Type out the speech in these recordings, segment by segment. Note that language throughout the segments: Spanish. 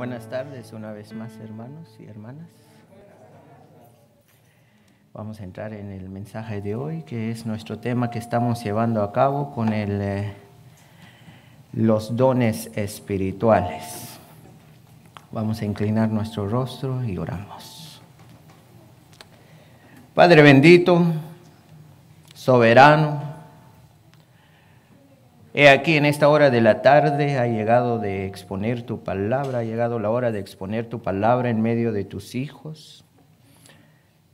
Buenas tardes una vez más hermanos y hermanas. Vamos a entrar en el mensaje de hoy, que es nuestro tema que estamos llevando a cabo con eh, los dones espirituales. Vamos a inclinar nuestro rostro y oramos. Padre bendito, soberano, He aquí en esta hora de la tarde ha llegado de exponer tu palabra, ha llegado la hora de exponer tu palabra en medio de tus hijos.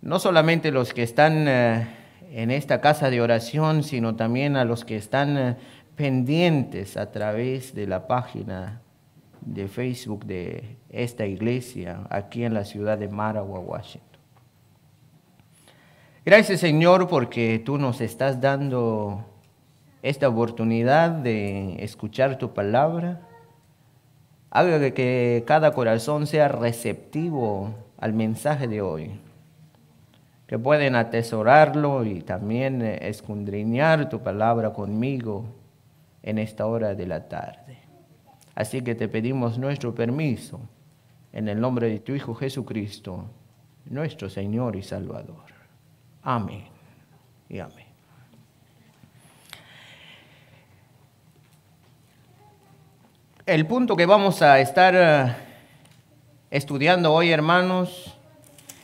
No solamente los que están eh, en esta casa de oración, sino también a los que están eh, pendientes a través de la página de Facebook de esta iglesia aquí en la ciudad de Marawa, Washington. Gracias Señor porque tú nos estás dando esta oportunidad de escuchar tu palabra. Haga que cada corazón sea receptivo al mensaje de hoy. Que pueden atesorarlo y también eh, escondriñar tu palabra conmigo en esta hora de la tarde. Así que te pedimos nuestro permiso en el nombre de tu Hijo Jesucristo, nuestro Señor y Salvador. Amén y amén. El punto que vamos a estar eh, estudiando hoy, hermanos,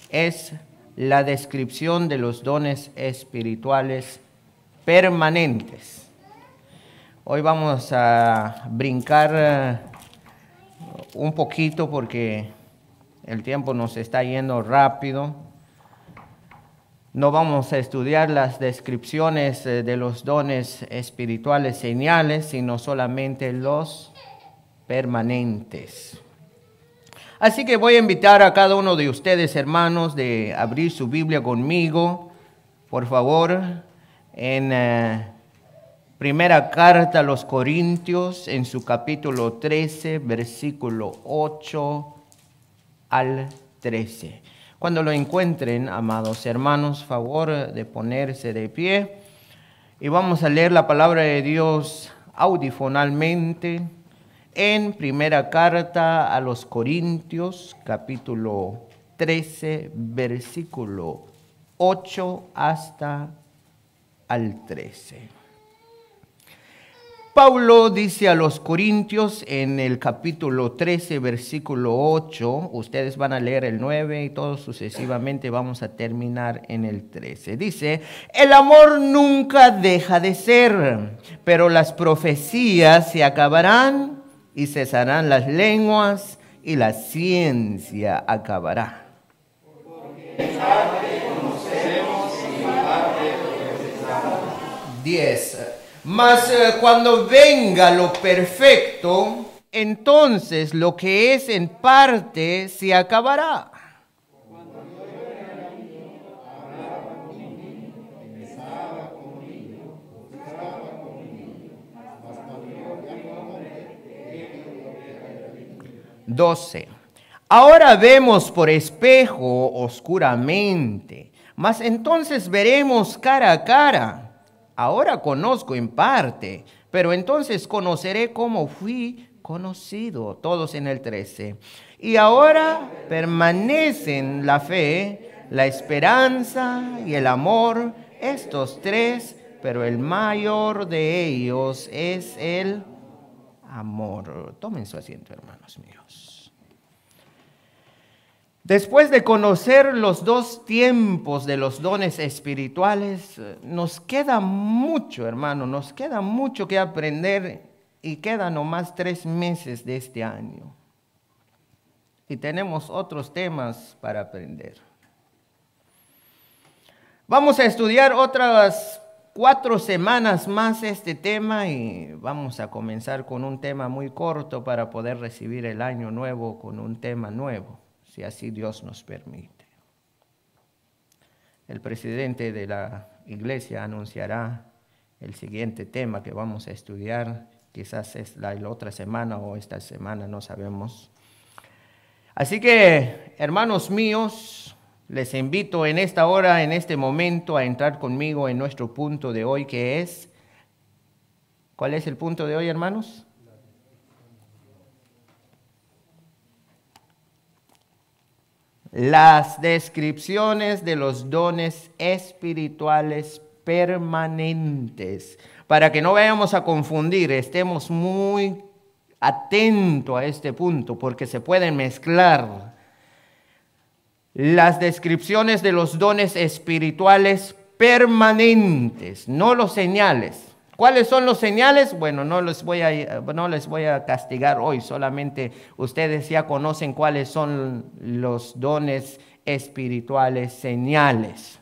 es la descripción de los dones espirituales permanentes. Hoy vamos a brincar eh, un poquito porque el tiempo nos está yendo rápido. No vamos a estudiar las descripciones eh, de los dones espirituales señales, sino solamente los permanentes. Así que voy a invitar a cada uno de ustedes, hermanos, de abrir su Biblia conmigo, por favor, en eh, primera carta a los Corintios, en su capítulo 13, versículo 8 al 13. Cuando lo encuentren, amados hermanos, favor de ponerse de pie y vamos a leer la palabra de Dios audifonalmente en primera carta a los Corintios, capítulo 13, versículo 8 hasta al 13. Pablo dice a los Corintios en el capítulo 13, versículo 8, ustedes van a leer el 9 y todos sucesivamente vamos a terminar en el 13. Dice, el amor nunca deja de ser, pero las profecías se acabarán y cesarán las lenguas y la ciencia acabará. Porque en 10. Mas eh, cuando venga lo perfecto, entonces lo que es en parte se acabará. 12. Ahora vemos por espejo oscuramente, mas entonces veremos cara a cara. Ahora conozco en parte, pero entonces conoceré como fui conocido. Todos en el 13. Y ahora permanecen la fe, la esperanza y el amor, estos tres, pero el mayor de ellos es el amor. Tomen su asiento, hermanos míos. Después de conocer los dos tiempos de los dones espirituales, eh, nos queda mucho, hermano, nos queda mucho que aprender y quedan nomás tres meses de este año. Y tenemos otros temas para aprender. Vamos a estudiar otras cuatro semanas más este tema y vamos a comenzar con un tema muy corto para poder recibir el año nuevo con un tema nuevo si así Dios nos permite. El presidente de la iglesia anunciará el siguiente tema que vamos a estudiar, quizás es la, la otra semana o esta semana, no sabemos. Así que, hermanos míos, les invito en esta hora, en este momento, a entrar conmigo en nuestro punto de hoy, que es, ¿cuál es el punto de hoy, hermanos? las descripciones de los dones espirituales permanentes. Para que no vayamos a confundir, estemos muy atentos a este punto porque se pueden mezclar. Las descripciones de los dones espirituales permanentes, no los señales. ¿Cuáles son los señales? Bueno, no les, voy a, no les voy a castigar hoy, solamente ustedes ya conocen cuáles son los dones espirituales, señales,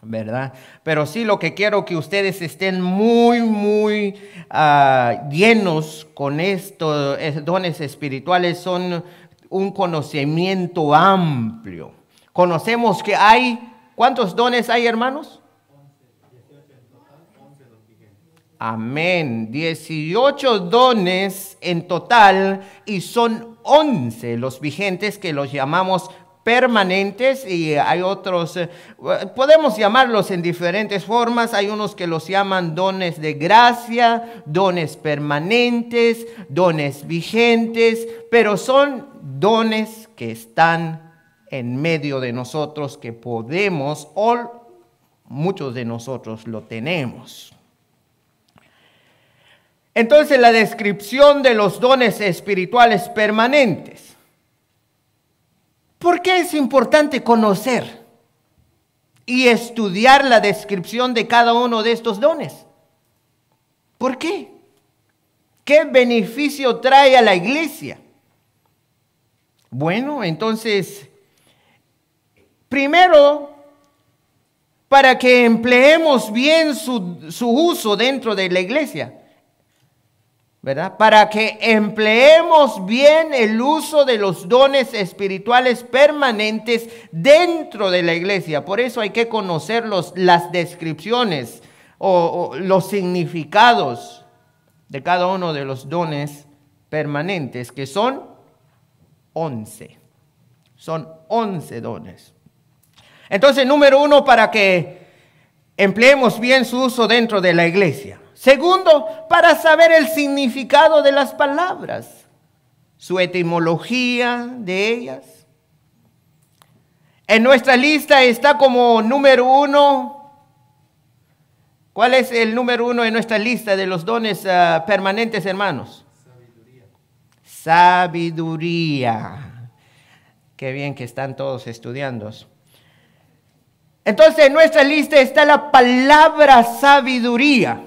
¿verdad? Pero sí lo que quiero que ustedes estén muy, muy ah, llenos con estos dones espirituales son un conocimiento amplio. Conocemos que hay, ¿cuántos dones hay hermanos? Amén. 18 dones en total y son 11 los vigentes que los llamamos permanentes y hay otros, eh, podemos llamarlos en diferentes formas, hay unos que los llaman dones de gracia, dones permanentes, dones vigentes, pero son dones que están en medio de nosotros, que podemos o muchos de nosotros lo tenemos. Entonces la descripción de los dones espirituales permanentes. ¿Por qué es importante conocer y estudiar la descripción de cada uno de estos dones? ¿Por qué? ¿Qué beneficio trae a la iglesia? Bueno, entonces, primero, para que empleemos bien su, su uso dentro de la iglesia para que empleemos bien el uso de los dones espirituales permanentes dentro de la iglesia. Por eso hay que conocer las descripciones o, o, los significados de cada uno de los dones permanentes, que son 11. Son 11 dones. Entonces, número uno, para que empleemos bien su uso dentro de la iglesia. Segundo, para saber el significado de las palabras, su etimología de ellas. En nuestra lista está como número uno. ¿Cuál es el número uno en nuestra lista de los dones ah, permanentes, hermanos? Sabiduría. Sabiduría. Qué bien que están todos estudiando. Entonces, en nuestra lista está la palabra sabiduría.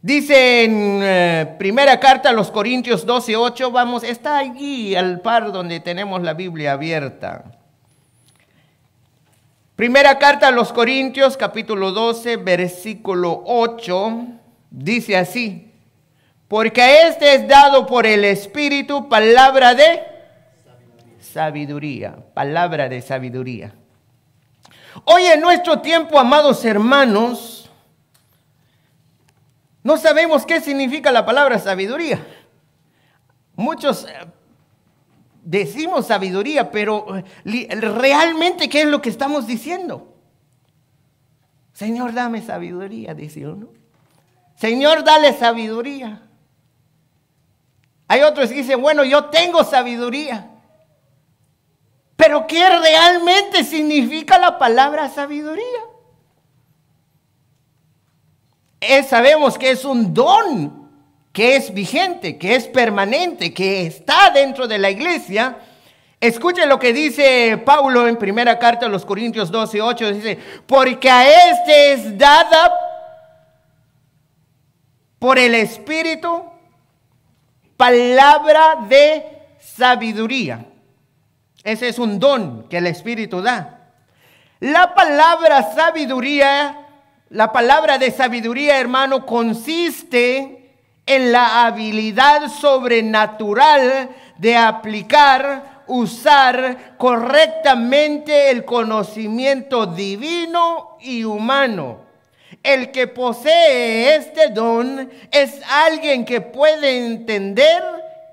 Dice en eh, primera carta a los Corintios 12, 8, vamos, está allí al par donde tenemos la Biblia abierta. Primera carta a los Corintios capítulo 12, versículo 8, dice así, porque este es dado por el Espíritu palabra de sabiduría palabra de sabiduría. Hoy en nuestro tiempo, amados hermanos, no sabemos qué significa la palabra sabiduría. Muchos eh, decimos sabiduría, pero eh, realmente qué es lo que estamos diciendo. Señor, dame sabiduría, dice uno. Señor, dale sabiduría. Hay otros que dicen, bueno, yo tengo sabiduría. Pero ¿qué realmente significa la palabra sabiduría? sabemos que es un don que es vigente, que es permanente, que está dentro de la iglesia. Escuchen lo que dice Pablo en primera carta a los Corintios 12, 8, dice, porque a este es dada por el Espíritu palabra de sabiduría. Ese es un don que el Espíritu da. La palabra sabiduría la palabra de sabiduría, hermano, consiste en la habilidad sobrenatural de aplicar, usar correctamente el conocimiento divino y humano. El que posee este don es alguien que puede entender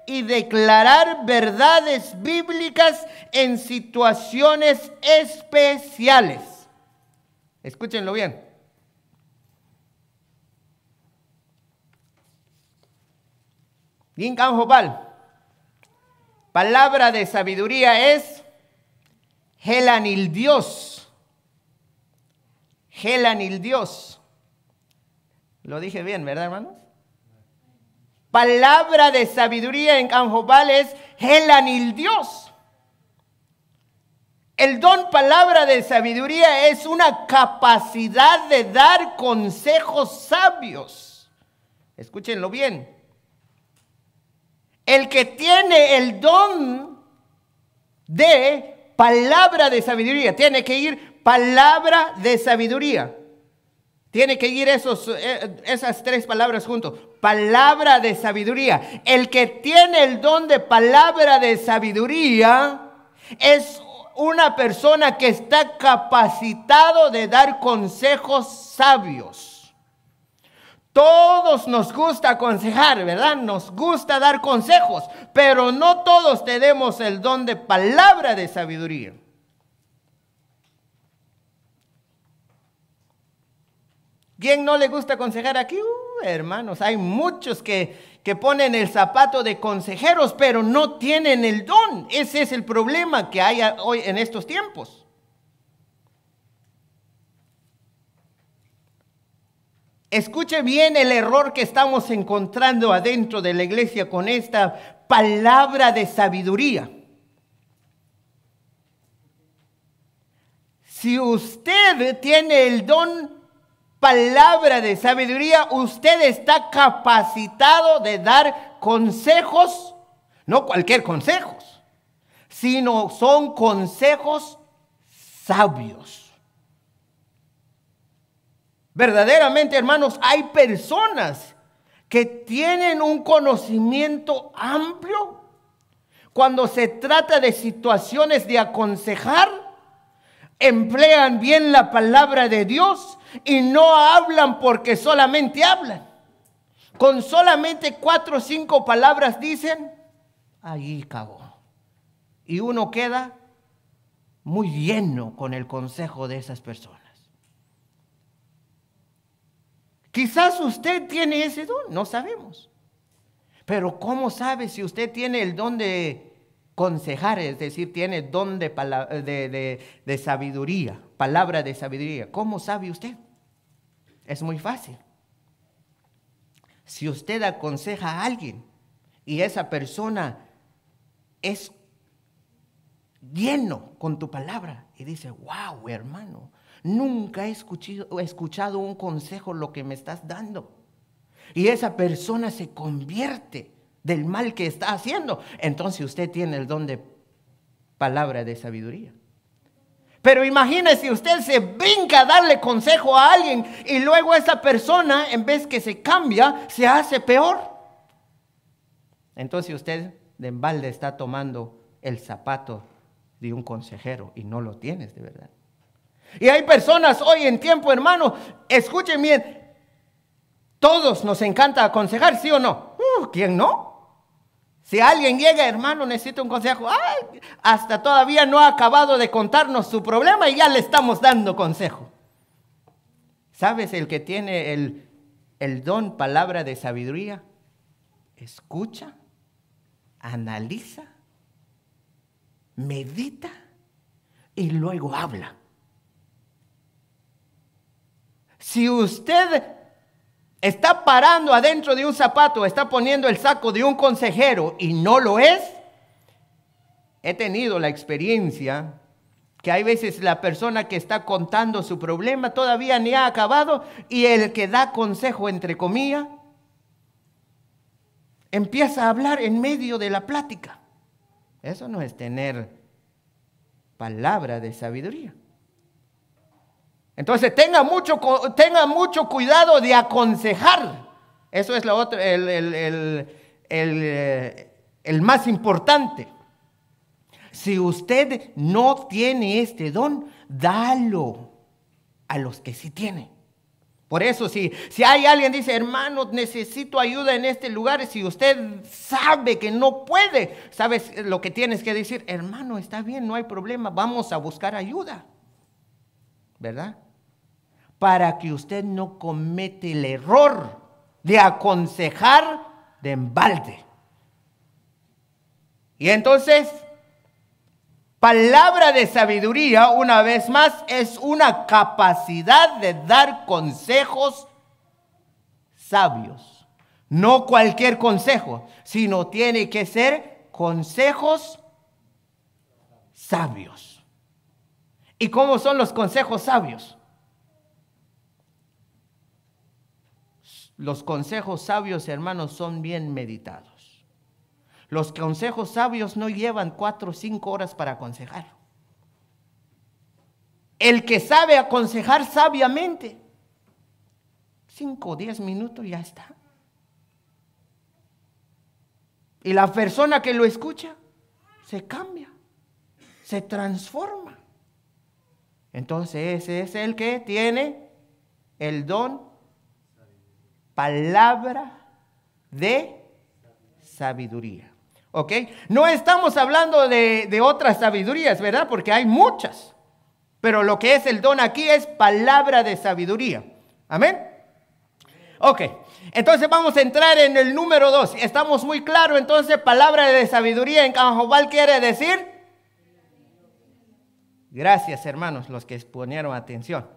y declarar verdades bíblicas en situaciones especiales. Escúchenlo bien. en Canjobal, Palabra de sabiduría es Helanil Dios. Helanil Dios. Lo dije bien, ¿verdad, hermanos? Palabra de sabiduría en Canjobal es Helanil Dios. El don palabra de sabiduría es una capacidad de dar consejos sabios. Escúchenlo bien. El que tiene el don de palabra de sabiduría, tiene que ir palabra de sabiduría. Tiene que ir esos, eh, esas tres palabras juntos. Palabra de sabiduría. El que tiene el don de palabra de sabiduría es una persona que está capacitado de dar consejos sabios. Todos nos gusta aconsejar, ¿verdad? Nos gusta dar consejos, pero no todos tenemos el don de palabra de sabiduría. ¿Quién no le gusta aconsejar aquí? Uh, hermanos, hay muchos que, que ponen el zapato de consejeros, pero no tienen el don. Ese es el problema que hay hoy en estos tiempos. Escuche bien el error que estamos encontrando adentro de la iglesia con esta palabra de sabiduría. Si usted tiene el don palabra de sabiduría, usted está capacitado de dar consejos, no cualquier consejos, sino son consejos sabios. Verdaderamente, hermanos, hay personas que tienen un conocimiento amplio cuando se trata de situaciones de aconsejar, emplean bien la palabra de Dios y no hablan porque solamente hablan. Con solamente cuatro o cinco palabras dicen, ahí cagó. Y uno queda muy lleno con el consejo de esas personas. Quizás usted tiene ese don, no sabemos. Pero ¿cómo sabe si usted tiene el don de consejar, es decir, tiene don de, de, sabiduría, palabra de sabiduría? ¿Cómo sabe usted? Es muy fácil. Si usted aconseja a alguien y esa persona es lleno con tu palabra y dice, wow, hermano, nunca he escuchado, escuchado un consejo lo que me estás dando. Y esa persona se convierte del mal que está haciendo. Entonces usted tiene el don de palabra de sabiduría. Pero imagínese, usted se brinca a darle consejo a alguien y luego esa persona, en vez que se cambia, se hace peor. Entonces usted de embalde está tomando el zapato de un consejero y no lo tienes de verdad. Y hay personas hoy en tiempo, hermano, escuchen bien, todos nos encanta aconsejar, ¿sí o no? Uh, ¿Quién no? Si alguien llega, hermano, necesita un consejo, hasta todavía no ha acabado de contarnos su problema y ya le estamos dando consejo. ¿Sabes el que tiene el don, palabra de sabiduría? Escucha, analiza, medita y luego habla. Si usted está parando adentro de un zapato, está poniendo el saco de un consejero y no lo es, he tenido la experiencia que hay veces la persona que está contando su problema todavía ni ha acabado y el que da consejo, entre comillas, empieza a hablar en medio de la plática. Eso no es tener palabra de sabiduría. Entonces tenga mucho, tenga mucho cuidado de aconsejar. Eso es lo eh, el, más importante. Si usted no tiene este don, dalo a los que sí tienen. Por eso, si, si hay alguien que dice, hermano, necesito ayuda en este lugar, si usted sabe que no puede, sabes lo que tienes que decir, hermano, está bien, no hay problema, vamos a buscar ayuda. ¿Verdad? para que usted no comete el error de aconsejar de embalde. Y entonces, palabra de sabiduría, una vez más, es una capacidad de dar consejos sabios. No cualquier consejo, sino tiene que ser consejos sabios. ¿Y cómo son los consejos sabios? Los consejos sabios, hermanos, son bien meditados. Los consejos sabios no llevan cuatro o cinco horas para aconsejar. El que sabe aconsejar sabiamente, cinco o diez minutos ya está. Y la persona que lo escucha se cambia, se transforma. Entonces ese es el que tiene el don palabra de sabiduría. ¿Ok? No estamos hablando de, otras sabidurías, ¿verdad? Porque hay muchas. Pero lo que es el don aquí es palabra de sabiduría. Amén. Ok, entonces vamos a entrar en el número dos. Estamos muy claros, entonces palabra de sabiduría en Canjobal quiere decir. Gracias hermanos, los que ponieron atención.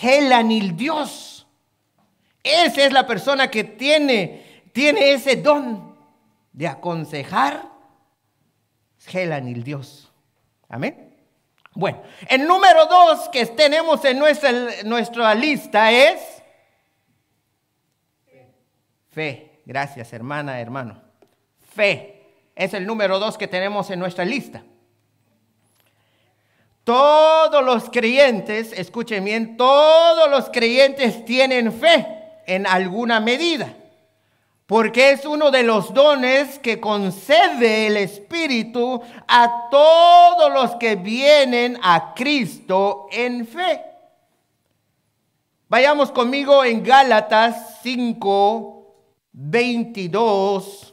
Helanil Dios. Esa es la persona que tiene, tiene ese don de aconsejar. Helan el Dios. Amén. Bueno, el número dos que tenemos en nuestra, nuestra lista es fe. fe. Gracias, hermana, hermano. Fe es el número dos que tenemos en nuestra lista. Todos los creyentes, escuchen bien, todos los creyentes tienen fe en alguna medida, porque es uno de los dones que concede el Espíritu a todos los que vienen a Cristo en fe. Vayamos conmigo en Gálatas 5, 22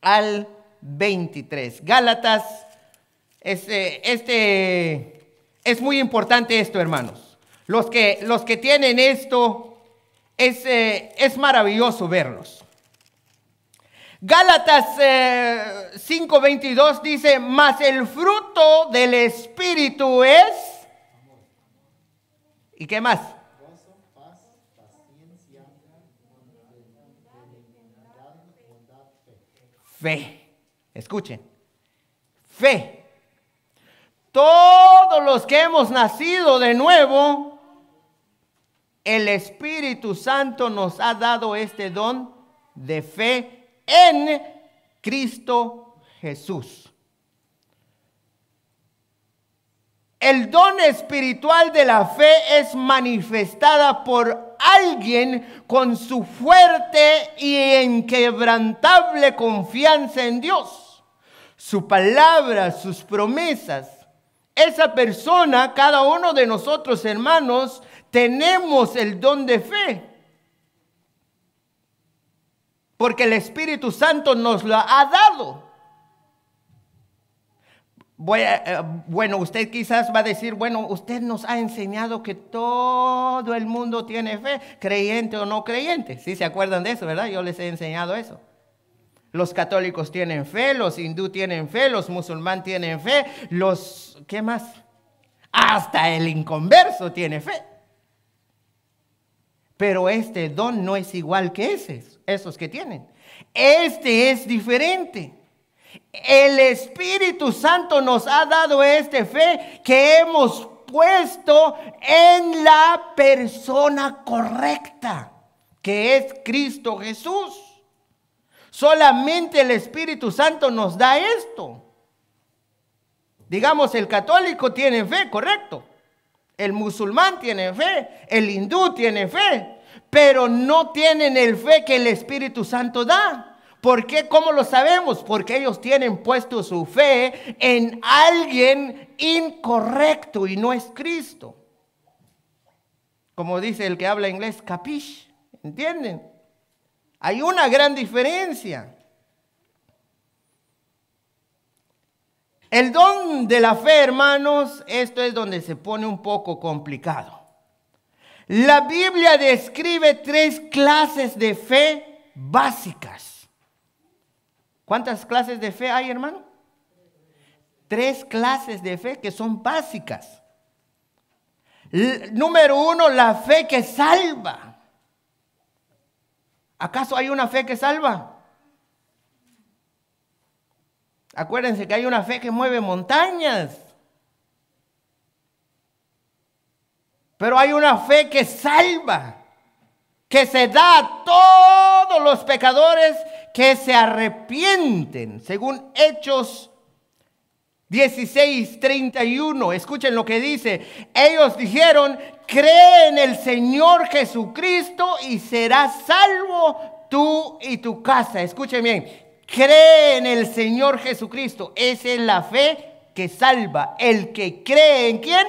al 23. Gálatas, este, este, es muy importante esto, hermanos. Los que, los que tienen esto es, eh, es maravilloso verlos. Gálatas 5:22 eh, dice, mas el fruto del Espíritu es... ¿Y qué más? Fe. Escuchen. Fe. Todos los que hemos nacido de nuevo el Espíritu Santo nos ha dado este don de fe en Cristo Jesús. El don espiritual de la fe es manifestada por alguien con su fuerte y inquebrantable confianza en Dios, su palabra, sus promesas. Esa persona, cada uno de nosotros hermanos, tenemos el don de fe. Porque el Espíritu Santo nos lo ha dado. Eh, bueno, usted quizás va a decir, bueno, usted nos ha enseñado que todo el mundo tiene fe, creyente o no creyente. Si se acuerdan de eso, ¿verdad? Yo les he enseñado eso. Los católicos tienen fe, los hindú tienen fe, los musulmanes tienen fe, los, ¿qué más? Hasta el inconverso tiene fe. Pero este don no es igual que esos, esos que tienen. Este es diferente. El Espíritu Santo nos ha dado esta fe que hemos puesto en la persona correcta, que es Cristo Jesús. Solamente el Espíritu Santo nos da esto. Digamos, el católico tiene fe, correcto. El musulmán tiene fe, el hindú tiene fe, pero no tienen el fe que el Espíritu Santo da. ¿Por qué? ¿Cómo lo sabemos? Porque ellos tienen puesto su fe en alguien incorrecto y no es Cristo. Como dice el que habla inglés, capish, ¿entienden? Hay una gran diferencia. El don de la fe, hermanos, esto es donde se pone un poco complicado. La Biblia describe tres clases de fe básicas. ¿Cuántas clases de fe hay, hermano? Tres clases de fe que son básicas. número uno, la fe que salva. ¿Acaso hay una fe que salva? Acuérdense que hay una fe que mueve montañas. Pero hay una fe que salva, que se da a todos los pecadores que se arrepienten, según Hechos 16, 31. Escuchen lo que dice. Ellos dijeron, cree en el Señor Jesucristo y serás salvo tú y tu casa. Escuchen bien, cree en el Señor Jesucristo. Esa es la fe que salva. El que cree en quién?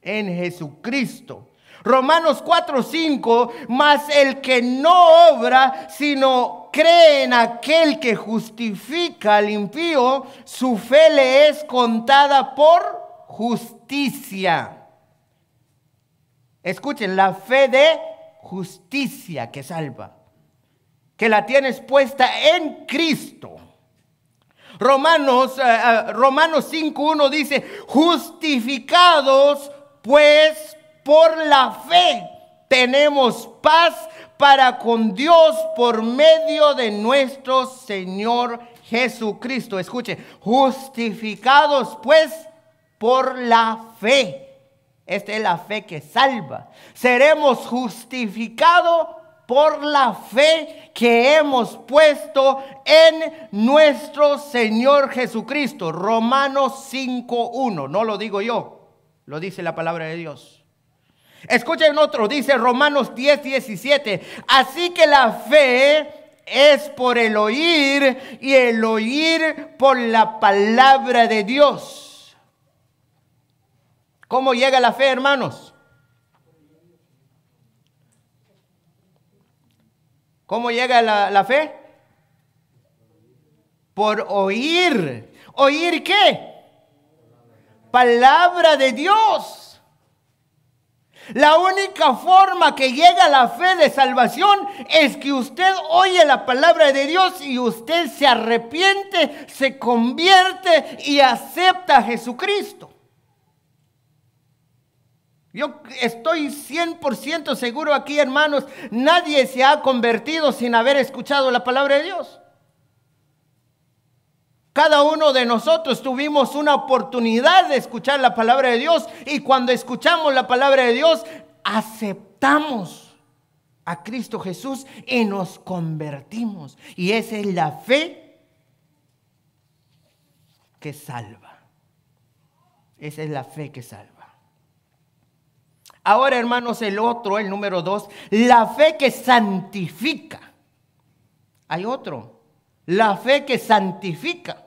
En Jesucristo. Romanos 4, 5, mas el que no obra, sino cree en aquel que justifica al impío, su fe le es contada por justicia. Escuchen, la fe de justicia que salva que la tienes puesta en Cristo. Romanos, eh, eh, Romanos 5.1 dice, justificados pues por la fe tenemos paz para con Dios por medio de nuestro Señor Jesucristo. Escuche, justificados pues por la fe. Esta es la fe que salva. Seremos justificados por la fe que hemos puesto en nuestro Señor Jesucristo. Romanos 5.1, no lo digo yo, lo dice la palabra de Dios. Escuchen otro, dice Romanos 10.17. Así que la fe es por el oír y el oír por la palabra de Dios. ¿Cómo llega la fe, hermanos? ¿Cómo llega la, la fe? Por oír. ¿Oír qué? Palabra de Dios. La única forma que llega la fe de salvación es que usted oye la palabra de Dios y usted se arrepiente, se convierte y acepta a Jesucristo. Yo estoy 100% seguro aquí, hermanos, nadie se ha convertido sin haber escuchado la palabra de Dios. Cada uno de nosotros tuvimos una oportunidad de escuchar la palabra de Dios y cuando escuchamos la palabra de Dios, aceptamos a Cristo Jesús y nos convertimos. Y esa es la fe que salva. Esa es la fe que salva. Ahora, hermanos, el otro, el número dos, la fe que santifica. Hay otro, la fe que santifica.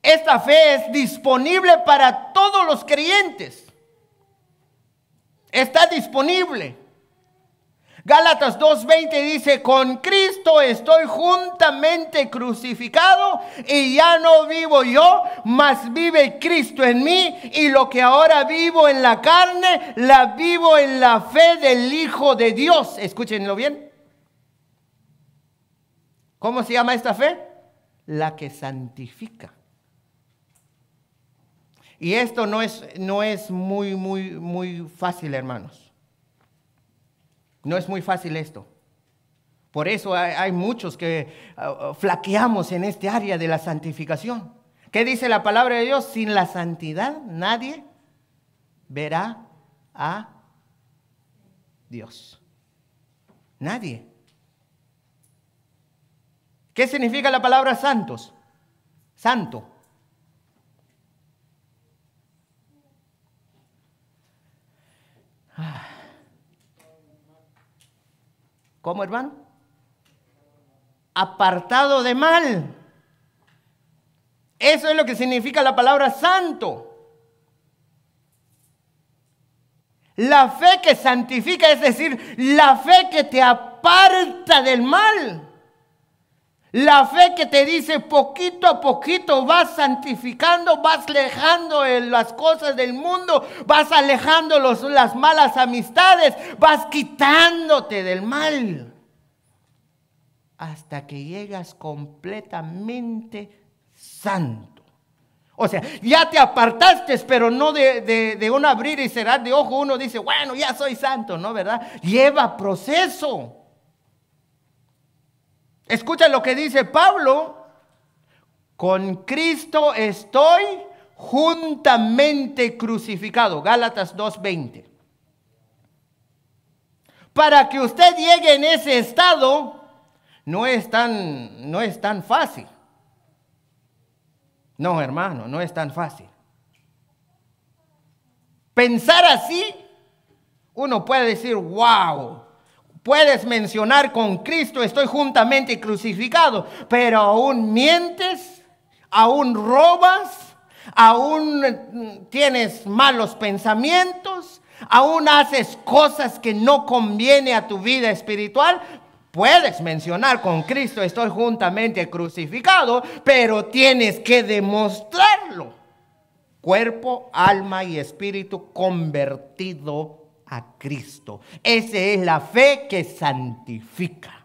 Esta fe es disponible para todos los creyentes. Está disponible. Gálatas 2.20 dice, con Cristo estoy juntamente crucificado y ya no vivo yo, mas vive Cristo en mí y lo que ahora vivo en la carne, la vivo en la fe del Hijo de Dios. Escúchenlo bien. ¿Cómo se llama esta fe? La que santifica. Y esto no es, no es muy, muy, muy fácil, hermanos. No es muy fácil esto. Por eso hay, muchos que ah, ah, flaqueamos en este área de la santificación. ¿Qué dice la palabra de Dios? Sin la santidad nadie verá a Dios. Nadie. ¿Qué significa la palabra santos? Santo. Ah. ¿Cómo, hermano? Apartado de mal. Eso es lo que significa la palabra santo. La fe que santifica, es decir, la fe que te aparta del mal. La fe que te dice poquito a poquito vas santificando, vas alejando las cosas del mundo, vas alejando las malas amistades, vas quitándote del mal. Hasta que llegas completamente santo. O sea, ya te apartaste, pero no de, de, de un abrir y cerrar de ojo. Uno dice, bueno, ya soy santo, ¿no? ¿Verdad? Lleva proceso. Escucha lo que dice Pablo. Con Cristo estoy juntamente crucificado. Gálatas 2.20. Para que usted llegue en ese estado, no es tan, no es tan fácil. No, hermano, no es tan fácil. Pensar así, uno puede decir, wow, Puedes mencionar con Cristo estoy juntamente crucificado, pero aún mientes, aún robas, aún mm, tienes malos pensamientos, aún haces cosas que no conviene a tu vida espiritual. Puedes mencionar con Cristo estoy juntamente crucificado, pero tienes que demostrarlo. Cuerpo, alma y espíritu convertido a Cristo. Esa es la fe que santifica.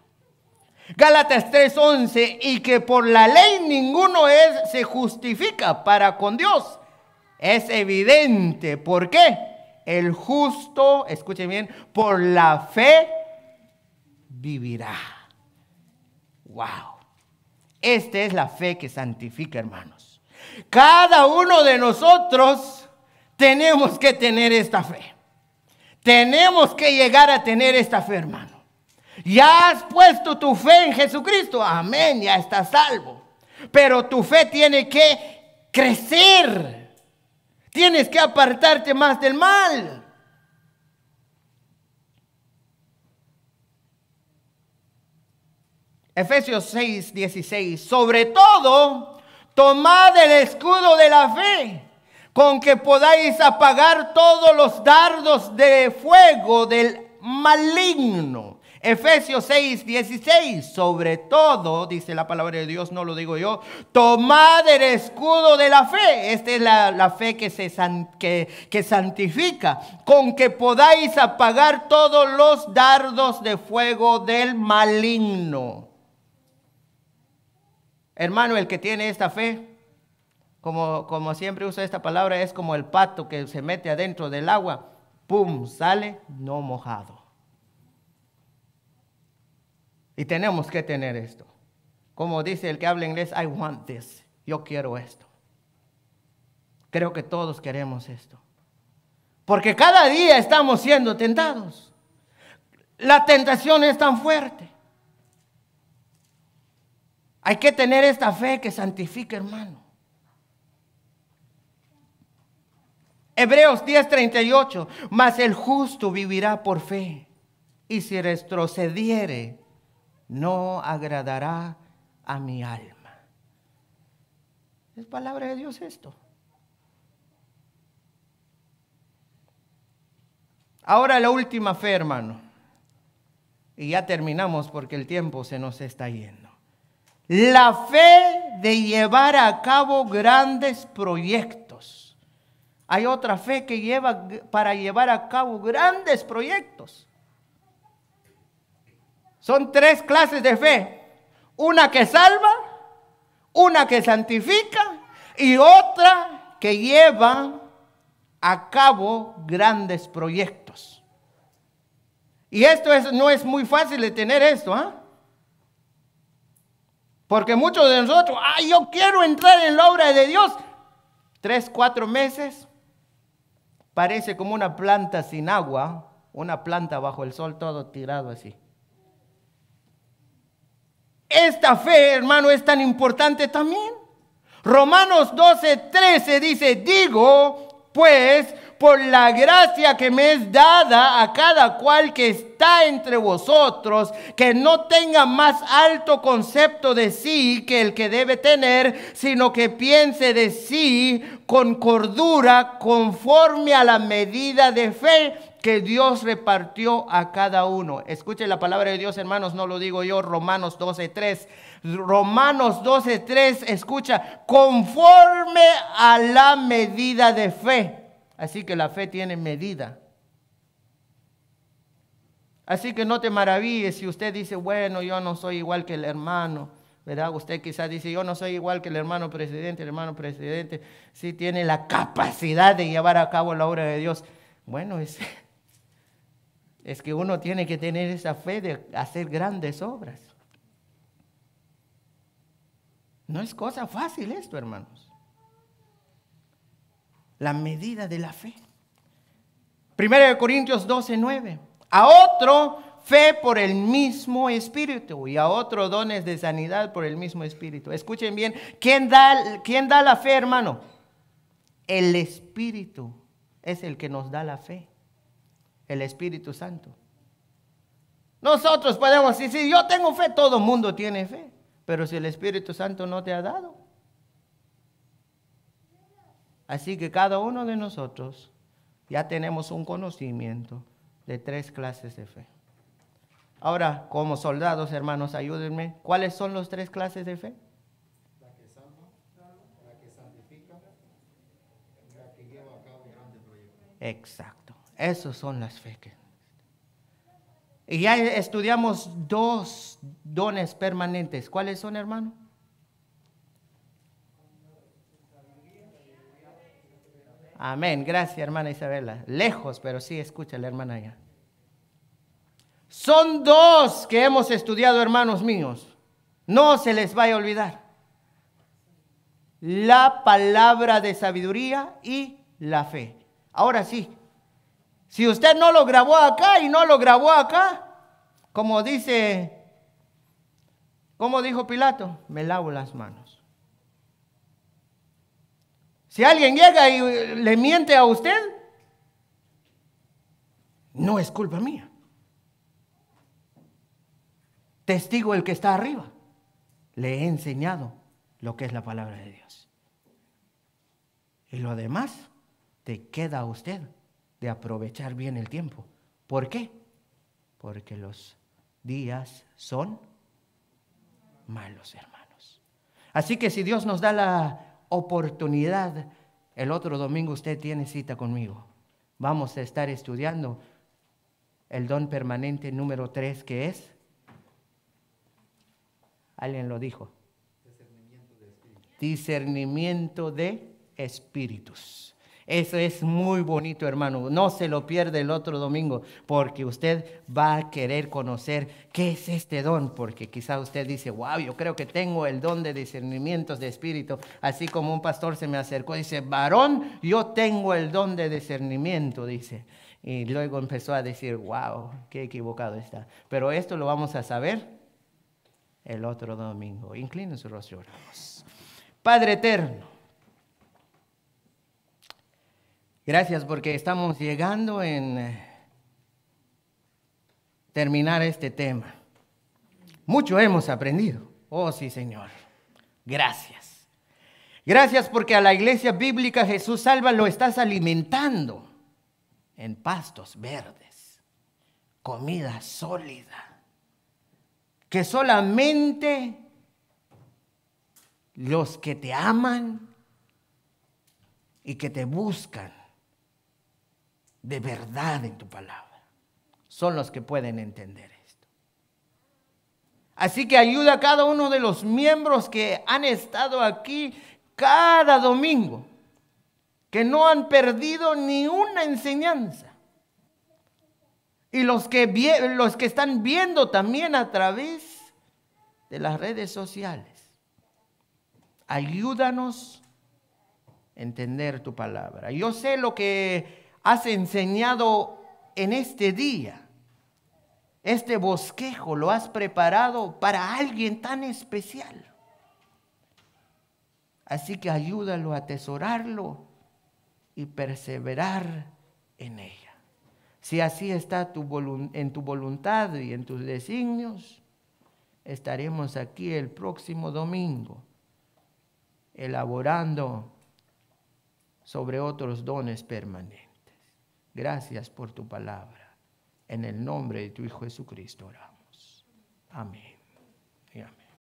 Gálatas 3:11, y que por la ley ninguno es, se justifica para con Dios. Es evidente, ¿por qué? El justo, escuchen bien, por la fe vivirá. Wow. Esta es la fe que santifica, hermanos. Cada uno de nosotros tenemos que tener esta fe. Tenemos que llegar a tener esta fe, hermano. Ya has puesto tu fe en Jesucristo. Amén, ya estás salvo. Pero tu fe tiene que crecer. Tienes que apartarte más del mal. Efesios 6, 16. Sobre todo, tomad el escudo de la fe con que podáis apagar todos los dardos de fuego del maligno. Efesios 6, 16, sobre todo, dice la palabra de Dios, no lo digo yo, tomad el escudo de la fe, esta es la, fe que, se que, que santifica, con que podáis apagar todos los dardos de fuego del maligno. Hermano, el que tiene esta fe, como, siempre usa esta palabra, es como el pato que se mete adentro del agua, ¡pum!, sale no mojado. Y tenemos que tener esto. Como dice el que habla inglés, I want this, yo quiero esto. Creo que todos queremos esto. Porque cada día estamos siendo tentados. La tentación es tan fuerte. Hay que tener esta fe que santifica, hermano. Hebreos 10:38, mas el justo vivirá por fe, y si retrocediere, no agradará a mi alma. Es palabra de Dios esto. Ahora la última fe, hermano. Y ya terminamos porque el tiempo se nos está yendo. La fe de llevar a cabo grandes proyectos hay otra fe que lleva para llevar a cabo grandes proyectos. Son tres clases de fe. Una que salva, una que santifica y otra que lleva a cabo grandes proyectos. Y esto no es muy fácil de tener esto, ¿ah? Porque muchos de nosotros, yo quiero entrar en la obra de Dios. Tres, cuatro meses, parece como una planta sin agua, una planta bajo el sol, todo tirado así. Esta fe, hermano, es tan importante también. Romanos 12, 13 dice, digo, pues, por la gracia que me es dada a cada cual que está entre vosotros, que no tenga más alto concepto de sí que el que debe tener, sino que piense de sí con cordura, conforme a la medida de fe que Dios repartió a cada uno. Escuche la palabra de Dios, hermanos, no lo digo yo, Romanos 12:3. Romanos 12:3, escucha, conforme a la medida de fe. Así que la fe tiene medida. Así que no te maravilles si usted dice, bueno, yo no soy igual que el hermano, ¿verdad? Usted quizás dice, yo no soy igual que el hermano presidente, el hermano presidente sí tiene la capacidad de llevar a cabo la obra de Dios. Bueno, es, es que uno tiene que tener esa fe de hacer grandes obras. No es cosa fácil esto, hermanos la medida de la fe. Primero de Corintios 12, 9. A otro fe por el mismo espíritu y a otro dones de sanidad por el mismo espíritu. Escuchen bien, ¿quién da, quién da la fe, hermano? El espíritu es el que nos da la fe, el Espíritu Santo. Nosotros podemos decir, si yo tengo fe, todo mundo tiene fe, pero si el Espíritu Santo no te ha dado, Así que cada uno de nosotros ya tenemos un conocimiento de tres clases de fe. Ahora, como soldados, hermanos, ayúdenme. ¿Cuáles son las tres clases de fe? La que salva, la que santifica, la que lleva a cabo grande proyecto. Exacto. Esas son las fe Y ya estudiamos dos dones permanentes. ¿Cuáles son, hermano? Amén. Gracias, hermana Isabela. Lejos, pero sí, escúchale, hermana allá. Son dos que hemos estudiado, hermanos míos. No se les vaya a olvidar. La palabra de sabiduría y la fe. Ahora sí, si usted no lo grabó acá y no lo grabó acá, como dice, como dijo Pilato, me lavo las manos. Si alguien llega y le miente a usted, no es culpa mía. Testigo el que está arriba. Le he enseñado lo que es la palabra de Dios. Y lo demás te queda a usted de aprovechar bien el tiempo. ¿Por qué? Porque los días son malos, hermanos. Así que si Dios nos da la oportunidad, el otro domingo usted tiene cita conmigo. Vamos a estar estudiando el don permanente número 3 que es, alguien lo dijo, discernimiento de, discernimiento de espíritus. Eso es muy bonito, hermano. No se lo pierda el otro domingo, porque usted va a querer conocer qué es este don, porque quizá usted dice, wow, yo creo que tengo el don de discernimientos de espíritu. Así como un pastor se me acercó y dice, varón, yo tengo el don de discernimiento, dice. Y luego empezó a decir, wow, qué equivocado está. Pero esto lo vamos a saber el otro domingo. Inclínense, su rostro, oramos. Padre eterno. Gracias porque estamos llegando en eh, terminar este tema. Mucho hemos aprendido. Oh sí, Señor. Gracias. Gracias porque a la iglesia bíblica Jesús salva lo estás alimentando en pastos verdes, comida sólida, que solamente los que te aman y que te buscan de verdad en tu palabra son los que pueden entender esto. Así que ayuda a cada uno de los miembros que han estado aquí cada domingo, que no han perdido ni una enseñanza. Y los que, los que están viendo también a través de las redes sociales. Ayúdanos a entender tu palabra. Yo sé lo que has enseñado en este día. Este bosquejo lo has preparado para alguien tan especial. Así que ayúdalo a atesorarlo y perseverar en ella. Si así está tu en tu voluntad y en tus designios, estaremos aquí el próximo domingo elaborando sobre otros dones permanentes. Gracias por tu palabra. En el nombre de tu Hijo Jesucristo oramos. Amén.